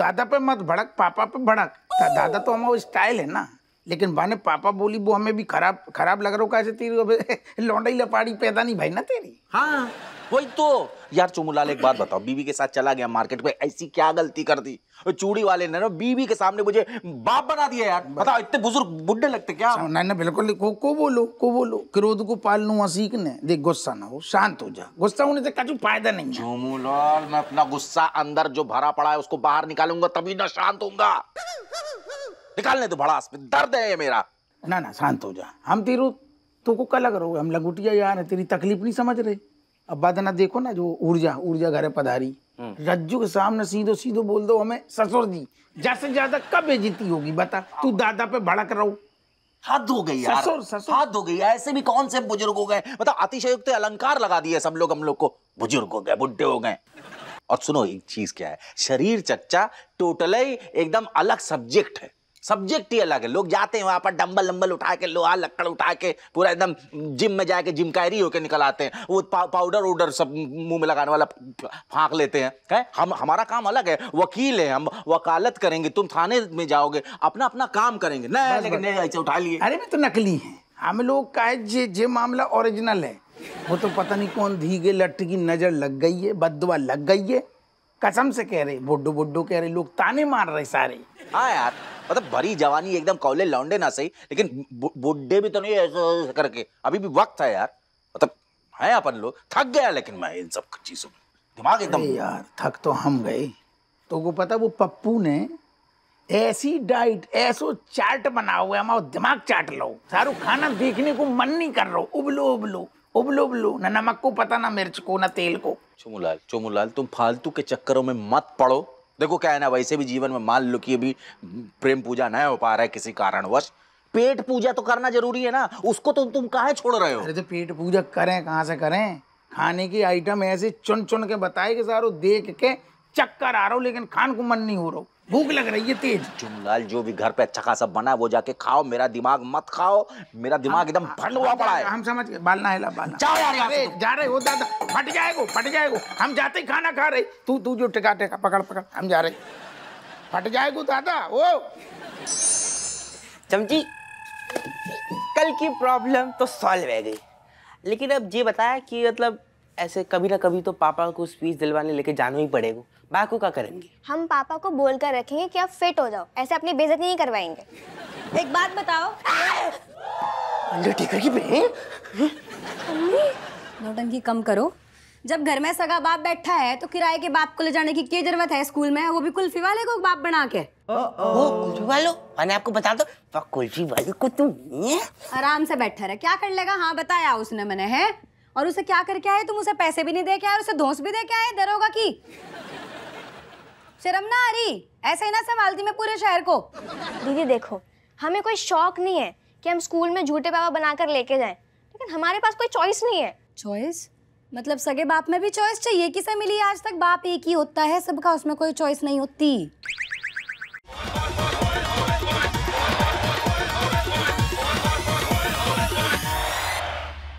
दादा पे मत भड़क पापा पे भड़क दादा तो हमारा स्टाइल है ना लेकिन बा पापा बोली वो हमें भी खराब खराब लग रहा कैसे तेरी लौंडी लपाड़ी पैदा नहीं भाई ना तेरी हाँ वही तो यार चुमुलाल एक बात बताओ बीवी के साथ चला गया मार्केट में ऐसी क्या गलती कर दी चूड़ी वाले ने ना बीवी के सामने मुझे बाप बना दिया यार बताओ इतने बुजुर्ग बुढ़े लगते क्या ना अच्छा, ना बिल्कुल को, को बोलो को बोलो क्रोध को लू असीख ने देख गुस्सा ना हो शांत हो जा गुस्सा होने से काजू फायदा नहीं चुमुलाल मैं अपना गुस्सा अंदर जो भरा पड़ा है उसको बाहर निकालूंगा तभी ना शांत होगा निकालने तो भड़ास में दर्द है ये मेरा ना ना शांत हो जा हम तेरू तू को कल करोगे हम लगुटिया यार है तेरी तकलीफ नहीं समझ रहे अब ना देखो ना जो ऊर्जा ऊर्जा घर पधारी हम्म। रज्जू के सामने सीधो सीधो बोल दो हमें ससुर जी जैसे ज्यादा कब बेजीती होगी बता तू दादा पे भड़क रहा हूँ हाथ धो गई यार ससुर ससुर हाथ धो गई ऐसे भी कौन से बुजुर्ग हो गए मतलब अतिशयुक्त अलंकार लगा दिए सब लोग हम लोग को बुजुर्ग हो गए बुढ़े हो गए और सुनो एक चीज क्या है शरीर चर्चा टोटल एकदम अलग सब्जेक्ट है सब्जेक्ट ही अलग है लोग जाते हैं वहां पर डम्बल लम्बल उठा के लोहा लक्कड़ उठा के पूरा एकदम जिम में जाके जिम कैरी होकर निकल आते हैं वो पाउडर उडर सब मुंह में लगाने वाला फाँक लेते हैं है? हम हमारा काम अलग है वकील है हम वकालत करेंगे तुम थाने में जाओगे अपना अपना काम करेंगे नहीं लेकिन ऐसे उठा लिए अरे भी तो नकली है हम लोग का जे मामला ओरिजिनल है वो तो पता नहीं कौन धीगे लट्ट की नजर लग गई है बदवा लग गई है कसम से कह रहे बुड्डू बुड्डू कह रहे लोग ताने मार रहे सारे हाँ यार मतलब भरी जवानी एकदम कौले लौंडे ना सही लेकिन बुढ़े भी तो नहीं ऐसे करके अभी भी वक्त है यार मतलब है अपन लोग थक गया लेकिन मैं इन सब चीज़ों में दिमाग एकदम यार थक तो हम गए तो वो पता वो पप्पू ने ऐसी डाइट ऐसो चाट बना हुआ है हमारा दिमाग चाट लो सारू खाना देखने को मन नहीं कर रहा उबलो उबलो उबलो उबलो ना नमक को पता ना मिर्च को ना तेल को चुमुलाल चुमुलाल तुम फालतू के चक्करों में मत पड़ो देखो क्या है ना वैसे भी जीवन में मान लो कि अभी प्रेम पूजा नहीं हो पा रहा है किसी कारणवश पेट पूजा तो करना जरूरी है ना उसको तो तुम कहा छोड़ रहे हो अरे तो पेट पूजा करें कहाँ से करें खाने की आइटम ऐसे चुन चुन के बताए कि सारो देख के चक्कर आ रहा हूँ लेकिन खान को मन नहीं हो रहा भूख लग रही है तेज चुनलाल जो भी घर पे अच्छा खासा बना है वो जाके खाओ मेरा दिमाग मत खाओ मेरा दिमाग एकदम फट हुआ पड़ा है हम समझ गए बालना हिला बालना जाओ यार यहाँ से जा रहे हो दादा फट जाएगो फट जाएगो हम जाते ही खाना खा रहे तू तू जो टिका टिका पकड़ पकड़ हम जा रहे फट जाएगो दादा ओ चमची कल की प्रॉब्लम तो सॉल्व हो गई लेकिन अब ये बताया कि मतलब ऐसे कभी ना कभी तो पापा को स्पीच दिलवाने लेके जाना ही पड़ेगा बाकू का करेंगे हम पापा को बोल कर रखेंगे कि आप फिट हो जाओ ऐसे अपनी बेइज्जती नहीं करवाएंगे एक बात बताओ अंडरटेकर की बहन हम्म? मम्मी नौटंकी कम करो जब घर में सगा बाप बैठा है तो किराए के बाप को ले जाने की क्या जरूरत है स्कूल में वो भी कुल्फी वाले को बाप बना के ओ, ओ, वो कुल्फी वालो मैंने आपको बता दो कुल्फी वाले को तुम आराम से बैठा रहे क्या कर लेगा हाँ बताया उसने मैंने है और उसे क्या करके आए तुम उसे पैसे भी नहीं दे के आए उसे धोस भी दे के आए दरोगा की शर्म ना आ रही ऐसे ही ना संभालती मैं पूरे शहर को दीदी देखो हमें कोई शौक नहीं है कि हम स्कूल में झूठे बाबा बनाकर लेके जाएं लेकिन हमारे पास कोई चॉइस नहीं है चॉइस मतलब सगे बाप में भी चॉइस चाहिए किसे मिली आज तक बाप एक ही होता है सबका उसमें कोई चॉइस नहीं होती